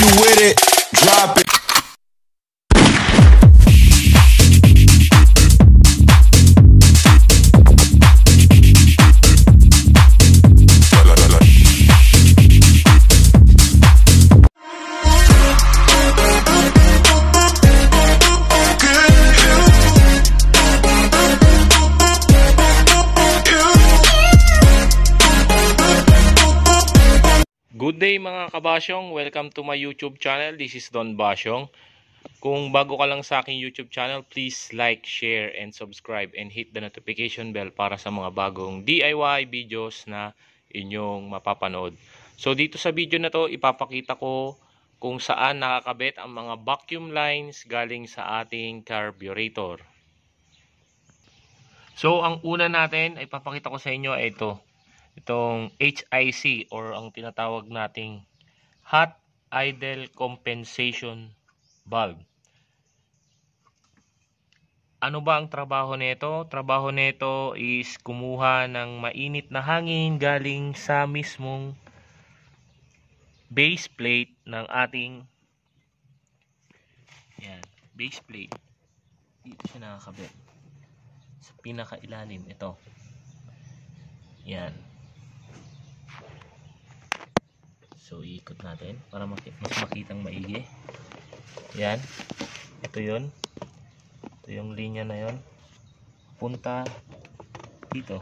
you with it, drop it. mga kabasyong, welcome to my YouTube channel. This is Don Basyong. Kung bago ka lang sa aking YouTube channel, please like, share, and subscribe and hit the notification bell para sa mga bagong DIY videos na inyong mapapanood. So dito sa video na to, ipapakita ko kung saan nakakabit ang mga vacuum lines galing sa ating carburetor. So ang una natin, ipapakita ko sa inyo ay ito itong HIC or ang tinatawag nating hot idle compensation bulb. Ano ba ang trabaho nito? Trabaho nito is kumuha ng mainit na hangin galing sa mismong base plate ng ating yan, base plate. Dito siya nakakabit. Sa pinakailalim ito. Yan. So, iikot natin para mas makitang maigi. Yan. Ito yun. Ito yung linya na yun. Punta dito.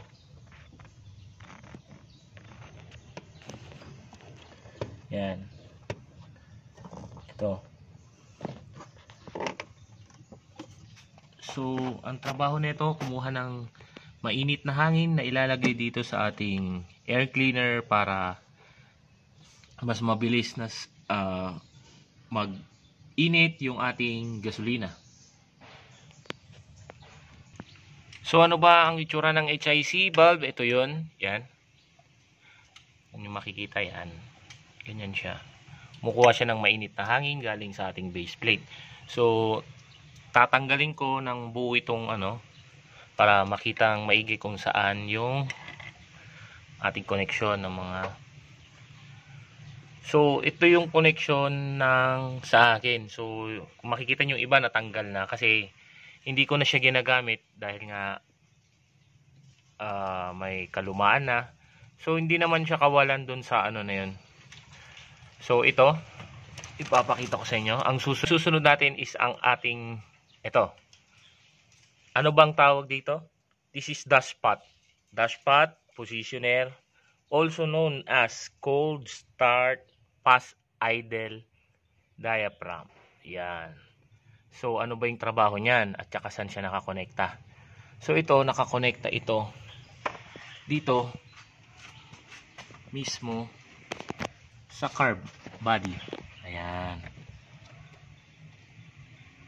Yan. Ito. So, ang trabaho nito kumuha ng mainit na hangin na ilalagay dito sa ating air cleaner para mas mabilis na uh, mag-init yung ating gasolina. So ano ba ang itsura ng HIC bulb? Ito yon Yan. Ano makikita yan. Ganyan siya. Mukuha siya ng mainit na hangin galing sa ating base plate. So tatanggalin ko ng buo itong ano para makita ang maigi kung saan yung ating connection ng mga So, ito yung connection ng sa akin. So, makikita nyo iba natanggal na kasi hindi ko na siya ginagamit dahil nga uh, may kalumaan na. So, hindi naman siya kawalan dun sa ano na yun. So, ito, ipapakita ko sa inyo. Ang susunod, susunod natin is ang ating, ito. Ano bang tawag dito? This is dashpot. Dashpot, positioner, also known as cold start pass idle diaphragm. Yan. So, ano ba yung trabaho niyan? At saka saan siya nakakonekta? So, ito, nakakonekta ito dito mismo sa carb body. Ayan.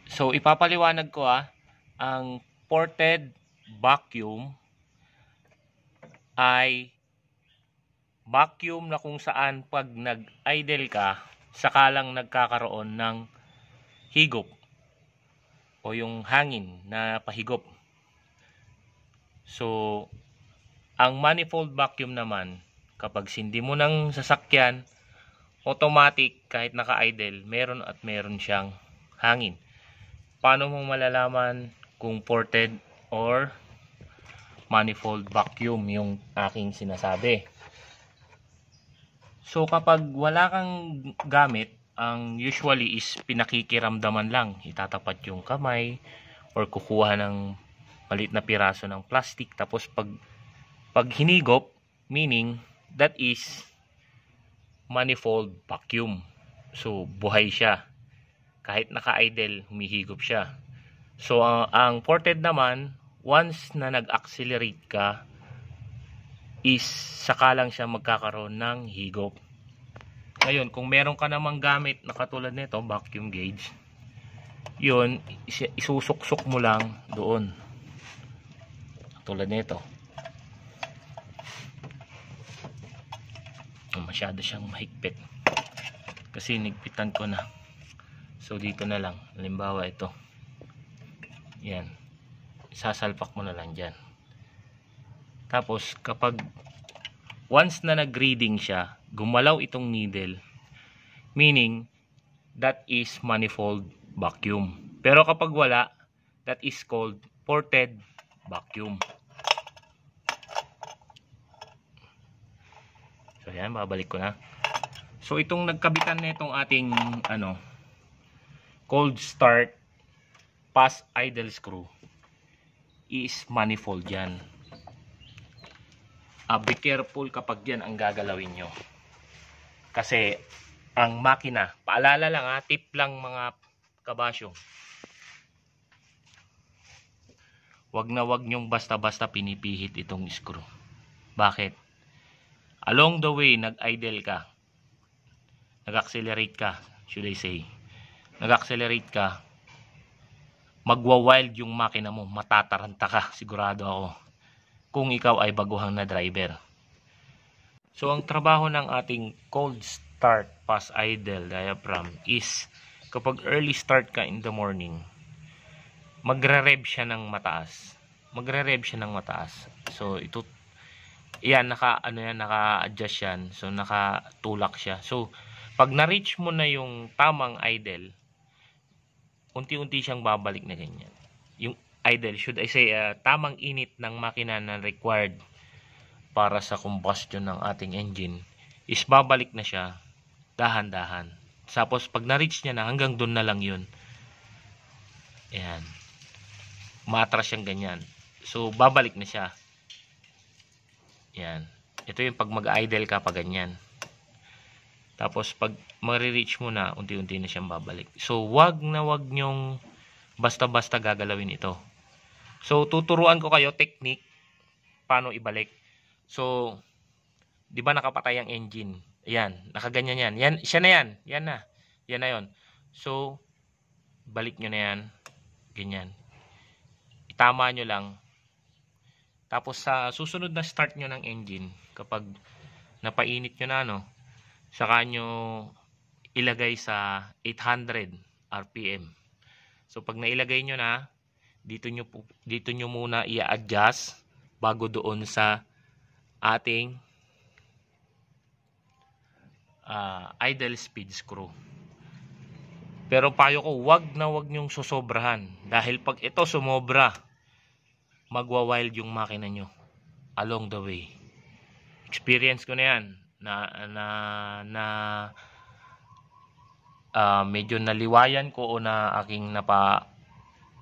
So, ipapaliwanag ko ah, ang ported vacuum ay vacuum na kung saan pag nag-idle ka, sakalang nagkakaroon ng higop o yung hangin na pahigop. So, ang manifold vacuum naman, kapag sindi mo ng sasakyan, automatic kahit naka-idle, meron at meron siyang hangin. Paano mo malalaman kung ported or manifold vacuum yung aking sinasabi? So kapag wala kang gamit, ang usually is pinakikiramdaman lang. Itatapat yung kamay or kukuha ng maliit na piraso ng plastic. Tapos pag, pag hinigop, meaning that is manifold vacuum. So buhay siya. Kahit naka-idle, humihigop siya. So ang, ang ported naman, once na nag-accelerate ka, is sakalang lang siya magkakaroon ng higop. Ngayon, kung meron ka namang gamit na katulad nito, vacuum gauge, yun, isusuksok mo lang doon. Tulad nito. Oh, masyado siyang mahigpit. Kasi nigpitan ko na. So, dito na lang. Halimbawa, ito. Yan. Sasalpak mo na lang dyan. Tapos kapag once na nag-reading siya, gumalaw itong needle. Meaning, that is manifold vacuum. Pero kapag wala, that is called ported vacuum. So yan, babalik ko na. So itong nagkabitan nitong ating ano, cold start pass idle screw is manifold yan uh, be careful kapag yan ang gagalawin nyo. Kasi ang makina, paalala lang ha, tip lang mga kabasyo. Huwag na huwag nyong basta-basta pinipihit itong screw. Bakit? Along the way, nag-idle ka. Nag-accelerate ka, should I say. Nag-accelerate ka. Magwa-wild yung makina mo. Matataranta ka, sigurado ako kung ikaw ay baguhang na driver. So ang trabaho ng ating cold start pass idle diaphragm is kapag early start ka in the morning, magre-rev siya ng mataas. Magre-rev siya ng mataas. So ito yan naka ano yan naka-adjust yan. So nakatulak siya. So pag na-reach mo na yung tamang idle, unti-unti siyang babalik na ganyan. Yung idle should I say uh, tamang init ng makina na required para sa combustion ng ating engine is babalik na siya dahan-dahan. Tapos pag na-reach niya na hanggang doon na lang 'yun. Ayun. Matras siyang ganyan. So babalik na siya. Ayun. Ito yung pag mag-idle ka pa ganyan. Tapos pag marireach mo na, unti-unti na siyang babalik. So wag na wag nyong basta-basta gagalawin ito. So, tuturuan ko kayo technique paano ibalik. So, di ba nakapatay ang engine? Ayan, nakaganyan yan. yan siya na yan. Yan na. Yan na yon. So, balik nyo na yan. Ganyan. Itama nyo lang. Tapos, sa susunod na start nyo ng engine, kapag napainit nyo na, no, saka nyo ilagay sa 800 RPM. So, pag nailagay nyo na, dito nyo, po, dito nyo muna i-adjust bago doon sa ating uh, idle speed screw. Pero payo ko, wag na wag nyong susobrahan. Dahil pag ito sumobra, magwa-wild yung makina nyo along the way. Experience ko na yan na na na uh, medyo naliwayan ko o na aking napa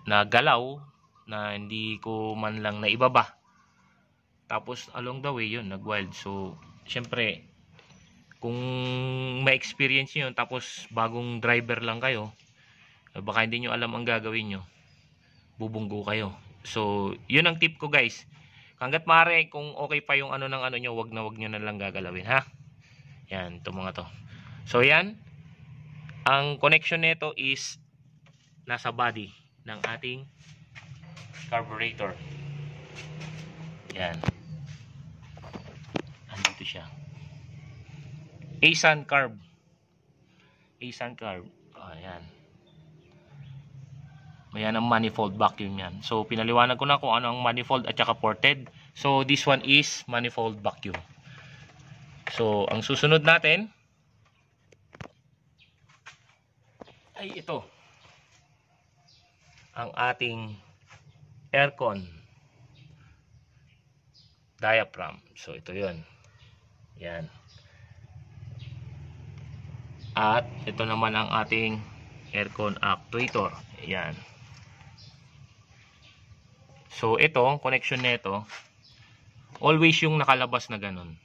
na galaw na hindi ko man lang naibaba. Tapos along the way yun, nagwild. So, syempre, kung ma-experience nyo tapos bagong driver lang kayo, baka hindi nyo alam ang gagawin nyo, bubunggo kayo. So, yun ang tip ko guys. Hanggat maaari, kung okay pa yung ano ng ano nyo, wag na wag nyo na lang gagalawin ha. Yan, to mga to. So, yan. Ang connection nito is nasa body ng ating carburetor. Yan. Andito siya. Asan carb. Asan carb. Oh, yan. Ayan ang manifold vacuum yan. So, pinaliwanag ko na kung ano ang manifold at saka ported. So, this one is manifold vacuum. So, ang susunod natin ay ito ang ating aircon diaphragm. So ito 'yon. Yan. At ito naman ang ating aircon actuator. Yan. So ito, connection nito always yung nakalabas na ganun.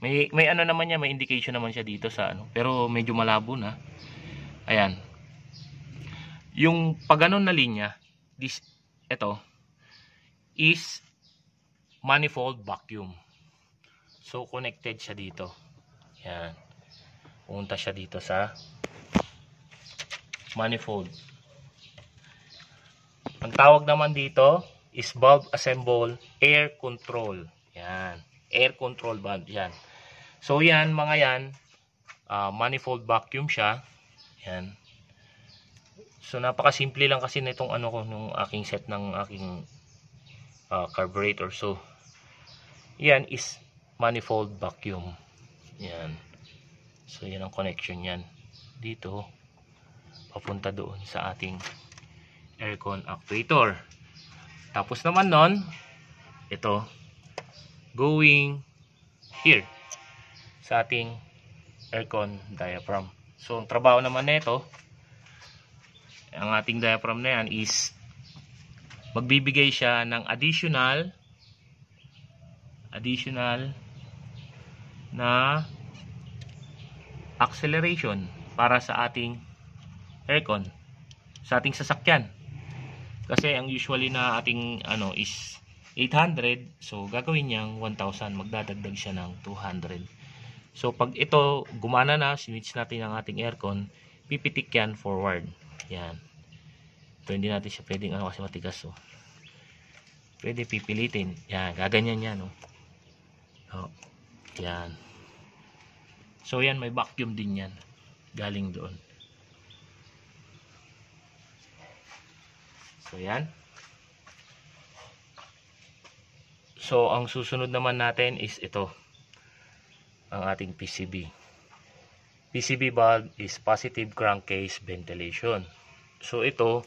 May may ano naman niya, may indication naman siya dito sa ano, pero medyo malabo na. Ayan, yung pagganon na linya, this, ito, is manifold vacuum. So, connected siya dito. Yan. Punta siya dito sa manifold. Ang tawag naman dito is valve assemble air control. Yan. Air control valve. Yan. So, yan, mga yan, uh, manifold vacuum siya. Yan. So napakasimple lang kasi nitong ano ko nung aking set ng aking uh, carburetor. So yan is manifold vacuum. Yan. So yan ang connection yan. Dito papunta doon sa ating aircon actuator. Tapos naman noon, ito, going here sa ating aircon diaphragm. So, ang trabaho naman nito ang ating diaphragm na yan is magbibigay siya ng additional additional na acceleration para sa ating aircon sa ating sasakyan kasi ang usually na ating ano is 800 so gagawin niyang 1000 magdadagdag siya ng 200 so pag ito gumana na switch natin ang ating aircon pipitik yan forward yan. Ito hindi natin siya pwedeng ano kasi matigas oh. Pwede pipilitin. Yan, gaganyan yan oh. Oh. Yan. So yan may vacuum din yan. Galing doon. So yan. So ang susunod naman natin is ito. Ang ating PCB. PCB valve is positive crankcase ventilation. So ito,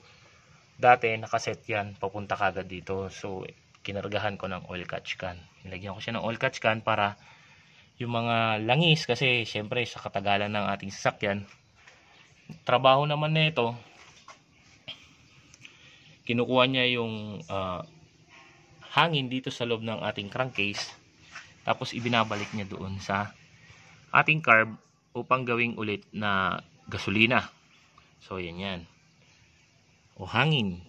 dati nakaset yan, papunta kagad dito. So kinargahan ko ng oil catch can. Nilagyan ko siya ng oil catch can para yung mga langis kasi syempre sa katagalan ng ating sasakyan, trabaho naman nito na kinukuha niya yung uh, hangin dito sa loob ng ating crankcase tapos ibinabalik niya doon sa ating carb upang gawing ulit na gasolina. So, yan yan. O hangin.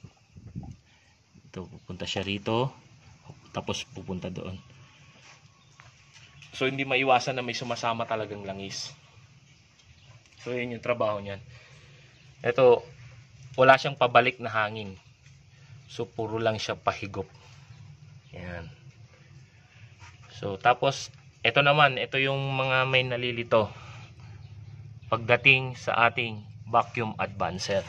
Ito, pupunta siya rito. Tapos pupunta doon. So, hindi maiwasan na may sumasama talagang langis. So, yan yung trabaho niyan. Ito, wala siyang pabalik na hangin. So, puro lang siya pahigop. Yan. So, tapos, ito naman, ito yung mga may nalilito pagdating sa ating vacuum advancer.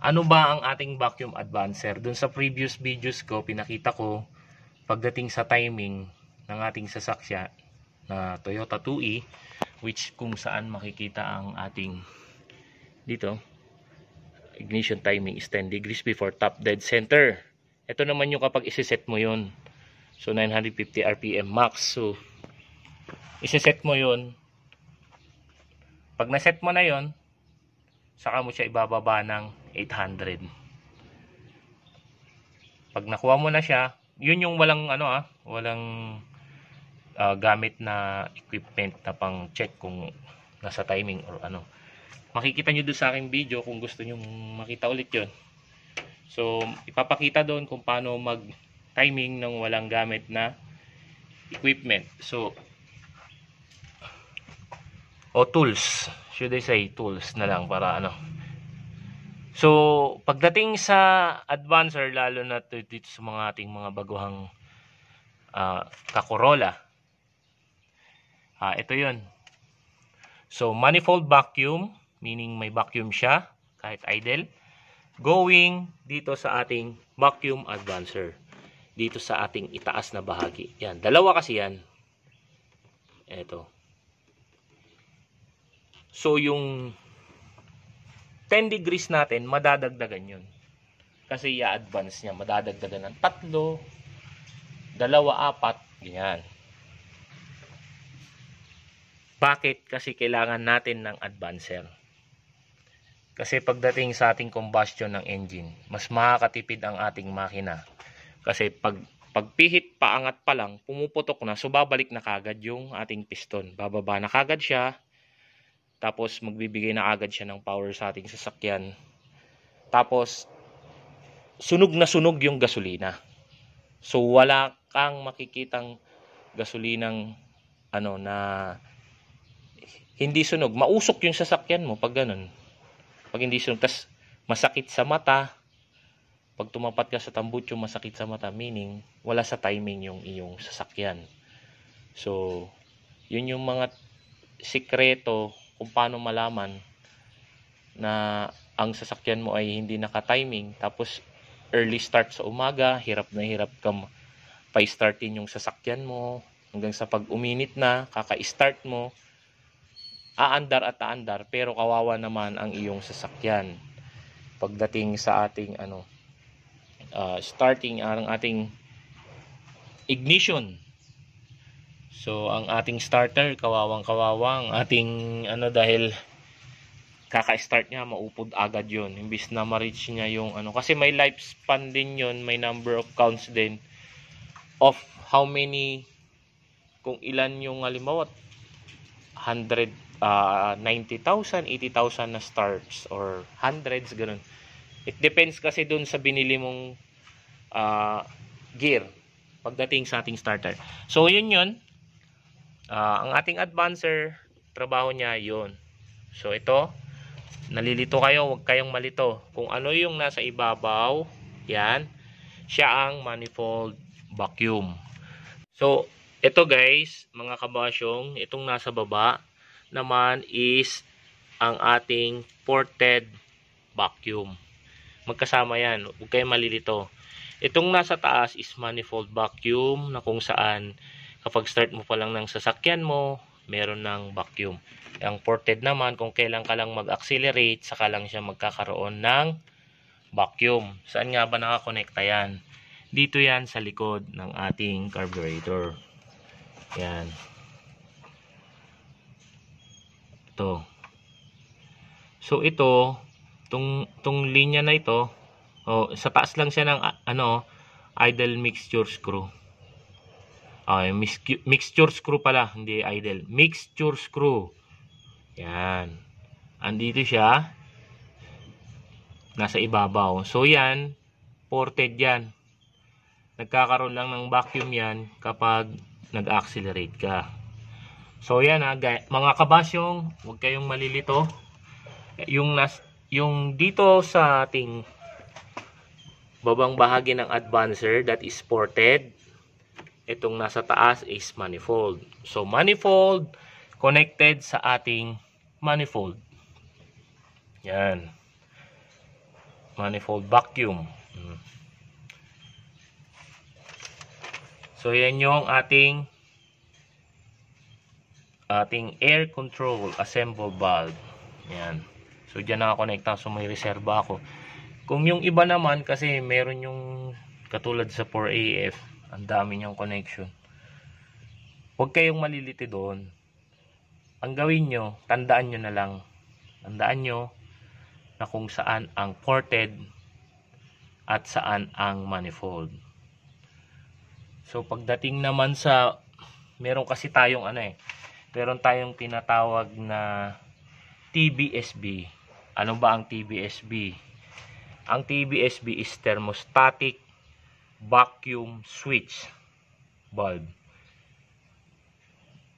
Ano ba ang ating vacuum advancer? Doon sa previous videos ko, pinakita ko pagdating sa timing ng ating sasakya na Toyota 2e which kung saan makikita ang ating dito ignition timing is 10 degrees before top dead center. Ito naman yung kapag iseset mo yun. So 950 RPM max. So iseset mo yun pag na-set mo na yon saka mo siya ibababa ng 800. Pag nakuha mo na siya, yun yung walang ano ah, walang uh, gamit na equipment na pang check kung nasa timing or ano. Makikita nyo doon sa aking video kung gusto nyo makita ulit yon So, ipapakita doon kung paano mag timing ng walang gamit na equipment. So, o tools should I say tools na lang para ano so pagdating sa advancer lalo na dito sa mga ating mga baguhang uh, kakorola uh, ito yon so manifold vacuum meaning may vacuum siya kahit idle going dito sa ating vacuum advancer dito sa ating itaas na bahagi yan dalawa kasi yan eto So yung 10 degrees natin, madadagdagan yun. Kasi i-advance niya, madadagdagan ng tatlo, dalawa, apat, ganyan. Bakit? Kasi kailangan natin ng advancer. Kasi pagdating sa ating combustion ng engine, mas makakatipid ang ating makina. Kasi pag pagpihit paangat pa lang, pumuputok na, so babalik na kagad yung ating piston. Bababa na kagad siya, tapos magbibigay na agad siya ng power sa ating sasakyan. Tapos sunog na sunog yung gasolina. So wala kang makikitang gasolinang ano na hindi sunog. Mausok yung sasakyan mo pag ganun. Pag hindi sunog. tas masakit sa mata. Pag tumapat ka sa tambutso, masakit sa mata. Meaning, wala sa timing yung iyong sasakyan. So, yun yung mga sikreto kung paano malaman na ang sasakyan mo ay hindi naka-timing tapos early start sa umaga, hirap na hirap ka pa-startin yung sasakyan mo hanggang sa pag uminit na, kaka-start mo, aandar at aandar pero kawawa naman ang iyong sasakyan. Pagdating sa ating ano uh, starting ang ating ignition So ang ating starter, kawawang kawawang ating ano dahil kaka-start niya, maupod agad yon Imbis na ma-reach niya yung ano. Kasi may lifespan din yon may number of counts din of how many, kung ilan yung halimbawa, 190,000, 80,000 ah, na starts or hundreds, ganun. It depends kasi dun sa binili mong uh, gear pagdating sa ating starter. So, yun yun. Uh, ang ating advancer, trabaho niya yon. So ito, nalilito kayo, huwag kayong malito. Kung ano yung nasa ibabaw, yan, siya ang manifold vacuum. So ito guys, mga kabasyong, itong nasa baba naman is ang ating ported vacuum. Magkasama yan. Huwag kayong malilito. Itong nasa taas is manifold vacuum na kung saan kapag start mo pa lang ng sasakyan mo, meron ng vacuum. Ang ported naman, kung kailan ka lang mag-accelerate, saka lang siya magkakaroon ng vacuum. Saan nga ba nakakonekta yan? Dito yan sa likod ng ating carburetor. Yan. Ito. So ito, tong, tong linya na ito, oh, sa taas lang siya ng ano, idle mixture screw. Ay, uh, mixture screw pala, hindi idle. Mixture screw. Yan. Andito siya. Nasa ibabaw. So, yan. Ported yan. Nagkakaroon lang ng vacuum yan kapag nag-accelerate ka. So, yan ha. Ah, mga kabasyong, huwag kayong malilito. Yung, nas yung dito sa ating babang bahagi ng advancer that is ported itong nasa taas is manifold. So, manifold connected sa ating manifold. Yan. Manifold vacuum. Hmm. So, yan yung ating ating air control assemble valve. Yan. So, dyan nakakonekta. So, may reserva ako. Kung yung iba naman, kasi meron yung katulad sa 4AF, ang dami niyang connection. Huwag kayong maliliti doon. Ang gawin nyo, tandaan nyo na lang. Tandaan nyo na kung saan ang ported at saan ang manifold. So pagdating naman sa meron kasi tayong ano eh, meron tayong tinatawag na TBSB. Ano ba ang TBSB? Ang TBSB is thermostatic vacuum switch bulb.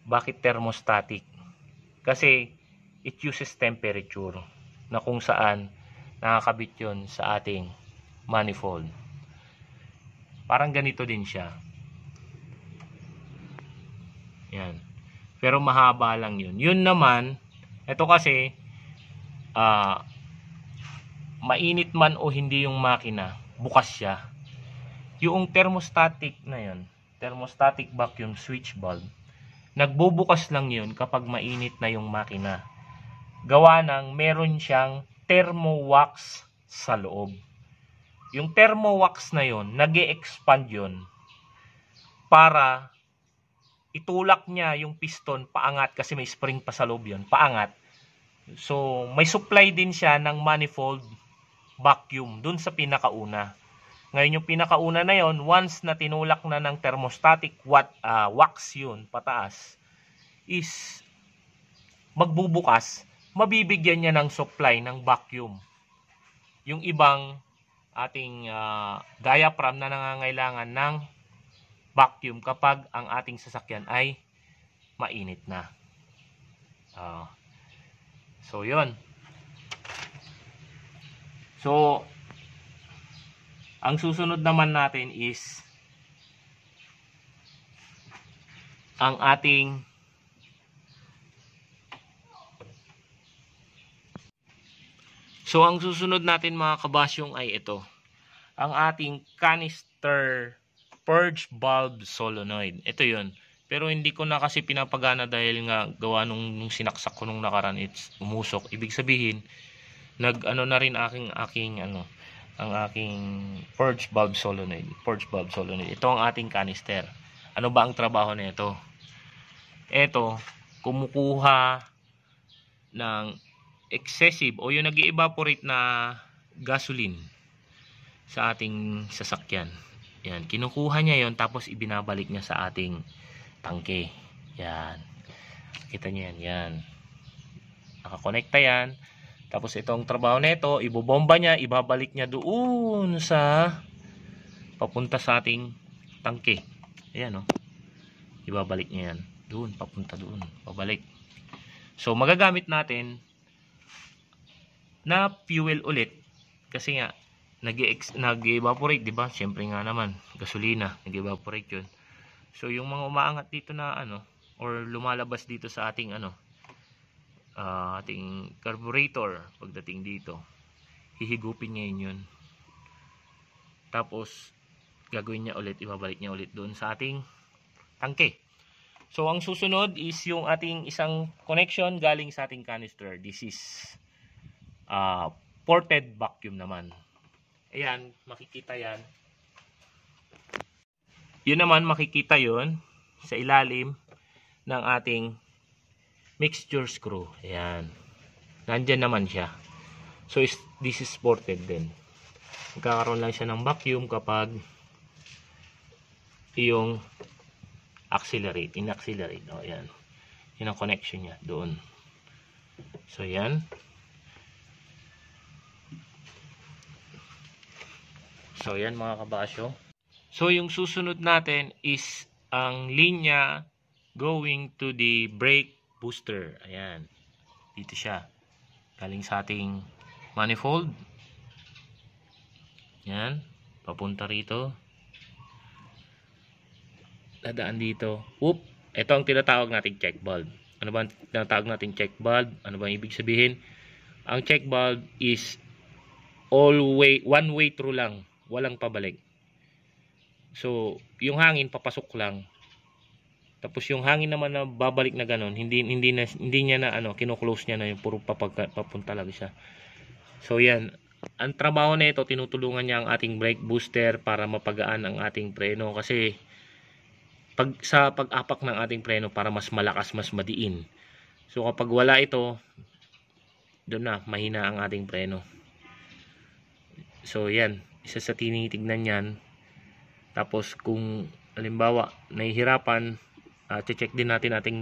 Bakit thermostatic? Kasi it uses temperature na kung saan nakakabit yon sa ating manifold. Parang ganito din siya. Yan. Pero mahaba lang yun. Yun naman, ito kasi, uh, mainit man o hindi yung makina, bukas siya yung thermostatic na yun, thermostatic vacuum switch valve, nagbubukas lang yun kapag mainit na yung makina. Gawa ng meron siyang thermowax sa loob. Yung thermowax na yon, nag expand yon para itulak niya yung piston paangat kasi may spring pa sa loob yon, paangat. So, may supply din siya ng manifold vacuum dun sa pinakauna. Ngayon yung pinakauna na yon, once na tinulak na ng thermostatic watt, uh, ah, wax yun pataas, is magbubukas, mabibigyan niya ng supply ng vacuum. Yung ibang ating uh, diaphragm na nangangailangan ng vacuum kapag ang ating sasakyan ay mainit na. Uh, so, yon So, ang susunod naman natin is ang ating So ang susunod natin mga kabasyong ay ito. Ang ating canister purge valve solenoid. Ito 'yon. Pero hindi ko na kasi pinapagana dahil nga gawa nung, nung sinaksak ko nung nakaraan it's umusok. Ibig sabihin nag ano na rin aking aking ano ang aking forge bulb solenoid. Forge bulb solenoid. Ito ang ating canister. Ano ba ang trabaho nito? Ito, kumukuha ng excessive o yung nag-evaporate na gasoline sa ating sasakyan. Yan, kinukuha niya yon tapos ibinabalik niya sa ating tangke. Yan. Kita niyo yan, yan. Nakakonekta yan tapos itong trabaho nito, ibobomba niya, ibabalik niya doon sa papunta sa ating tangke. Ayan o. Oh. Ibabalik niya yan. Doon, papunta doon. Pabalik. So magagamit natin na fuel ulit kasi nga nag-evaporate, 'di ba? Syempre nga naman, gasolina, nag-evaporate 'yun. So yung mga umaangat dito na ano or lumalabas dito sa ating ano uh, ating carburetor pagdating dito hihigupin ngayon yun tapos gagawin niya ulit ibabalik niya ulit doon sa ating tangke so ang susunod is yung ating isang connection galing sa ating canister this is uh, ported vacuum naman ayan makikita yan yun naman makikita yon sa ilalim ng ating mixture screw. Ayan. Nandyan naman siya. So, is, this is ported din. Magkakaroon lang siya ng vacuum kapag yung accelerate, in-accelerate. O, ayan. Yun ang connection niya doon. So, ayan. So, ayan mga kabasyo. So, yung susunod natin is ang linya going to the brake booster. Ayan. Dito siya. Galing sa ating manifold. Ayan. Papunta rito. Dadaan dito. Oop. Ito ang tinatawag nating check valve. Ano ba ang tinatawag nating check valve? Ano ba ang ibig sabihin? Ang check valve is all way, one way through lang. Walang pabalik. So, yung hangin papasok lang tapos yung hangin naman na babalik na ganun, hindi hindi na hindi niya na ano, kino-close niya na yung puro papunta lang siya. So yan, ang trabaho nito tinutulungan niya ang ating brake booster para mapagaan ang ating preno kasi pag sa pag-apak ng ating preno para mas malakas, mas madiin. So kapag wala ito, doon na mahina ang ating preno. So yan, isa sa tinitingnan niyan. Tapos kung halimbawa nahihirapan uh, check din natin ating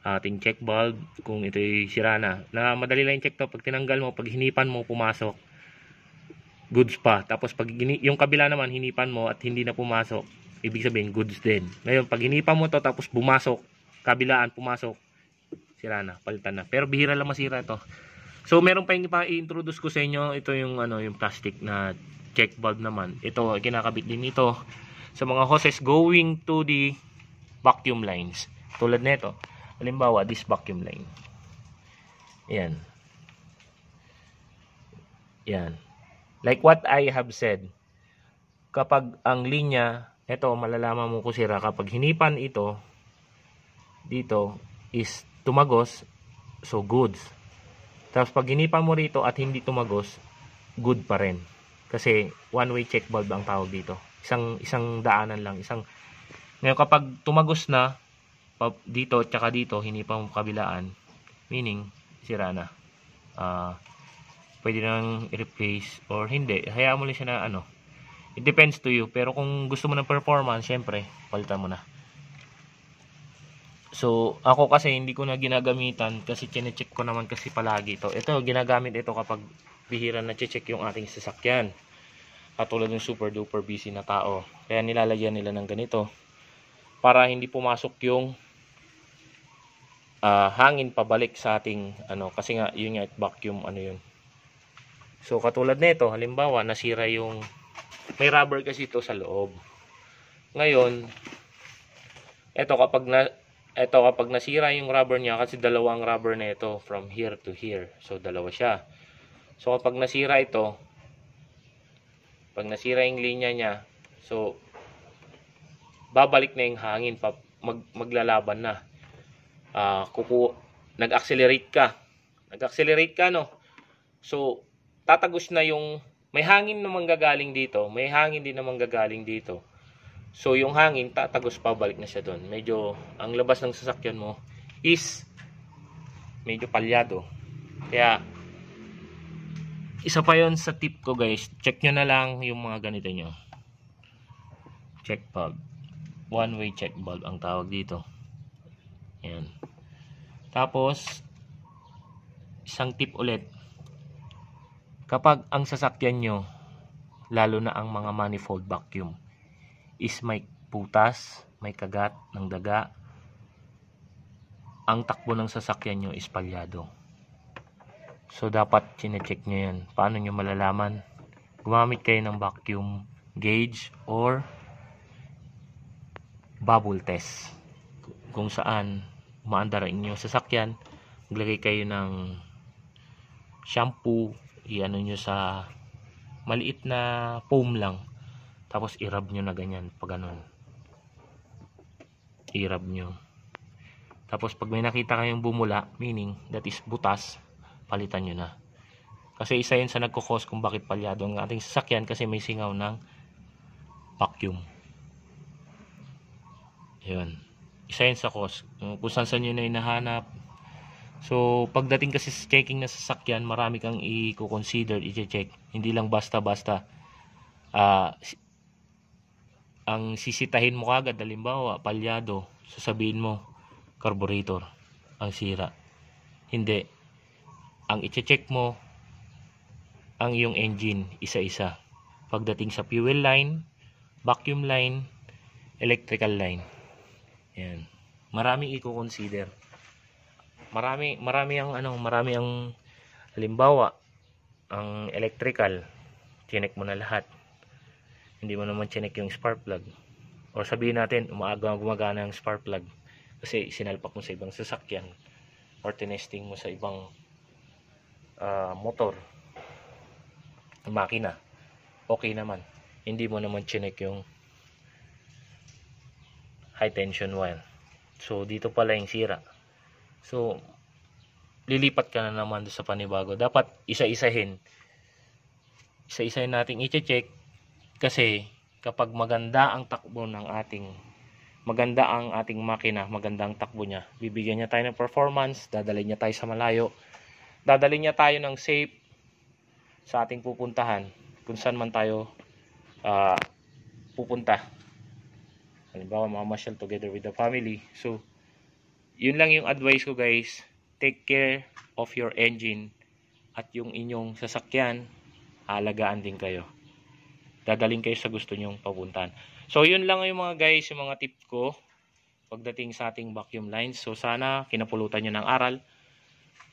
ating check valve kung ito'y sira na. Na madali lang check to pag tinanggal mo, pag hinipan mo pumasok. Goods pa. Tapos pag yung kabila naman hinipan mo at hindi na pumasok, ibig sabihin goods din. Ngayon pag hinipan mo to tapos bumasok, kabilaan pumasok, sira na, palitan na. Pero bihira lang masira to. So meron pa yung i-introduce ko sa inyo, ito yung ano, yung plastic na check valve naman. Ito kinakabit din ito sa mga hoses going to the vacuum lines. Tulad nito. Halimbawa, this vacuum line. Ayan. Ayan. Like what I have said, kapag ang linya, ito, malalaman mo kung sira, kapag hinipan ito, dito, is tumagos, so goods. Tapos pag hinipan mo rito at hindi tumagos, good pa rin. Kasi one-way check valve ang tawag dito. Isang, isang daanan lang, isang ngayon kapag tumagos na dito at saka dito, hindi pa kabilaan, meaning sira na. Uh, pwede nang i-replace or hindi. Hayaan mo lang siya na ano. It depends to you. Pero kung gusto mo ng performance, syempre, palitan mo na. So, ako kasi hindi ko na ginagamitan kasi chinecheck ko naman kasi palagi ito. Ito, ginagamit ito kapag bihira na check yung ating sasakyan. Katulad ng super duper busy na tao. Kaya nilalagyan nila ng ganito para hindi pumasok yung uh, hangin pabalik sa ating ano kasi nga yun nga vacuum ano yun so katulad nito halimbawa nasira yung may rubber kasi ito sa loob ngayon ito kapag na ito kapag nasira yung rubber niya kasi dalawang rubber na ito from here to here so dalawa siya so kapag nasira ito pag nasira yung linya niya so babalik na yung hangin, pa, mag, maglalaban na. Uh, kuku, nag-accelerate ka. Nag-accelerate ka, no? So, tatagos na yung, may hangin na manggagaling dito, may hangin din na manggagaling dito. So, yung hangin, tatagos pabalik na siya doon. Medyo, ang labas ng sasakyan mo is medyo palyado. Kaya, isa pa yon sa tip ko guys. Check nyo na lang yung mga ganito nyo. Check pub one way check valve ang tawag dito yan tapos isang tip ulit kapag ang sasakyan nyo lalo na ang mga manifold vacuum is may putas may kagat ng daga ang takbo ng sasakyan nyo is palyado so dapat chinecheck nyo yan paano nyo malalaman gumamit kayo ng vacuum gauge or bubble test kung saan umaandar ang sa sasakyan maglagay kayo ng shampoo iano nyo sa maliit na foam lang tapos irab nyo na ganyan pag ganun irab nyo tapos pag may nakita kayong bumula meaning that is butas palitan nyo na kasi isa yun sa nagkukos kung bakit palyado ang ating sasakyan kasi may singaw ng vacuum yun. Isa yun sa cost. Kung saan saan yun na hinahanap. So, pagdating kasi sa checking na sasakyan, marami kang i-consider, i-check. Hindi lang basta-basta. Uh, ang sisitahin mo kagad, halimbawa, palyado, sasabihin mo, carburetor, ang sira. Hindi. Ang i-check mo, ang iyong engine, isa-isa. Pagdating sa fuel line, vacuum line, electrical line. Yan. Maraming i-consider. Marami marami ang ano, marami ang halimbawa ang electrical, chinek mo na lahat. Hindi mo naman chinek yung spark plug. Or sabihin natin, umaaga gumagana ang spark plug kasi sinalpak mo sa ibang sasakyan or tinesting mo sa ibang uh, motor makina okay naman hindi mo naman chinek yung high tension wire. So, dito pala yung sira. So, lilipat ka na naman sa panibago. Dapat isa-isahin. Isa-isahin natin i-check kasi kapag maganda ang takbo ng ating maganda ang ating makina, maganda ang takbo niya. Bibigyan niya tayo ng performance, dadalhin niya tayo sa malayo, dadalhin niya tayo ng safe sa ating pupuntahan kung saan man tayo uh, pupunta halimbawa mamasyal together with the family. So, yun lang yung advice ko guys. Take care of your engine at yung inyong sasakyan. Alagaan din kayo. Dadaling kayo sa gusto nyong papuntahan. So, yun lang yung mga guys, yung mga tip ko pagdating sa ating vacuum lines. So, sana kinapulutan nyo ng aral.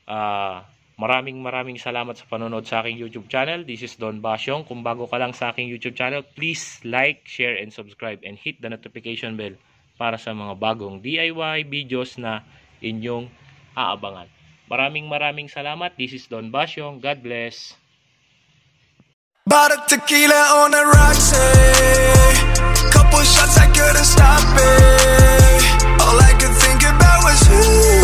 Ah... Uh, Maraming maraming salamat sa panonood sa aking YouTube channel. This is Don Basyong. Kung bago ka lang sa aking YouTube channel, please like, share, and subscribe and hit the notification bell para sa mga bagong DIY videos na inyong aabangan. Maraming maraming salamat. This is Don Basyong. God bless. Bought a tequila on the rocks, Couple shots, I couldn't stop it All I could think about was you